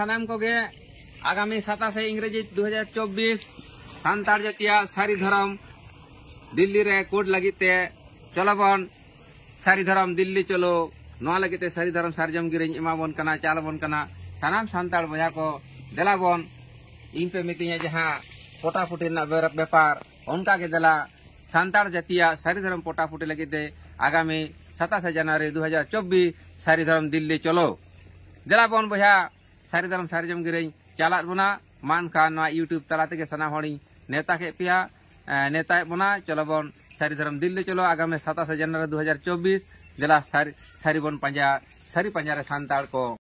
सामान आगामी सताशे इंग्रजी दो हजार चौबीस सानतार जतिया सारी धरम दिल्ली रे कोर्ट लगे चलाब सारी धरम दिल्ली चलो ना लगे सारी धरम सारजम गिरी एमाबन चालबन सामान सानतार बजा को देलाबन इन पे मिती जहाँ पोटाफुटी बेपार उनका के दिला सानतार जतिया सारी धरम पोटाफुटी लगे आगामी सताशे जानुरी दो चौबीस सारी दिल्ली चलो देलाबन बजा सारी सारीदारम सारीजम गिर चला बोना खान यूट्यूब तलाते सामना हड़ी नेता के पे नेता बोना चलो बन सारीधारम दिल्ली चलो आगामी सताश जानुरी दो हजार चौबीस दिला सारी बन पाजा सारी पाजा सानता को